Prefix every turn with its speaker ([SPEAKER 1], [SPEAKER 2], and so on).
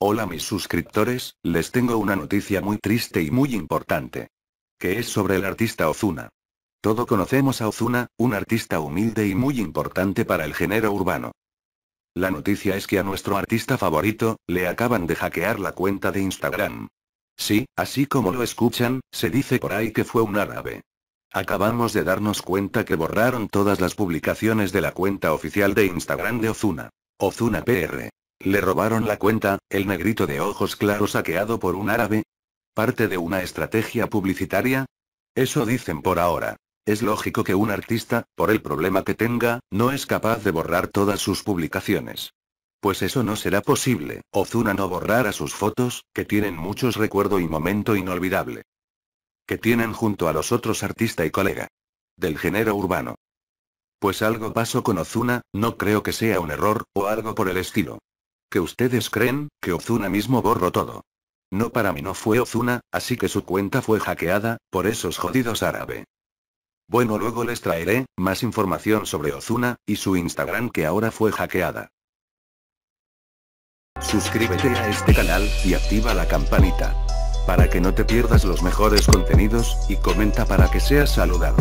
[SPEAKER 1] Hola mis suscriptores, les tengo una noticia muy triste y muy importante. Que es sobre el artista Ozuna. Todo conocemos a Ozuna, un artista humilde y muy importante para el género urbano. La noticia es que a nuestro artista favorito, le acaban de hackear la cuenta de Instagram. Sí, así como lo escuchan, se dice por ahí que fue un árabe. Acabamos de darnos cuenta que borraron todas las publicaciones de la cuenta oficial de Instagram de Ozuna. Ozuna PR. Le robaron la cuenta, el negrito de ojos claros saqueado por un árabe. Parte de una estrategia publicitaria. Eso dicen por ahora. Es lógico que un artista, por el problema que tenga, no es capaz de borrar todas sus publicaciones. Pues eso no será posible, Ozuna no borrará sus fotos, que tienen muchos recuerdo y momento inolvidable. Que tienen junto a los otros artista y colega. Del género urbano. Pues algo pasó con Ozuna, no creo que sea un error, o algo por el estilo que ustedes creen, que Ozuna mismo borró todo. No para mí no fue Ozuna, así que su cuenta fue hackeada, por esos jodidos árabe. Bueno luego les traeré, más información sobre Ozuna, y su Instagram que ahora fue hackeada. Suscríbete a este canal, y activa la campanita. Para que no te pierdas los mejores contenidos, y comenta para que seas saludado.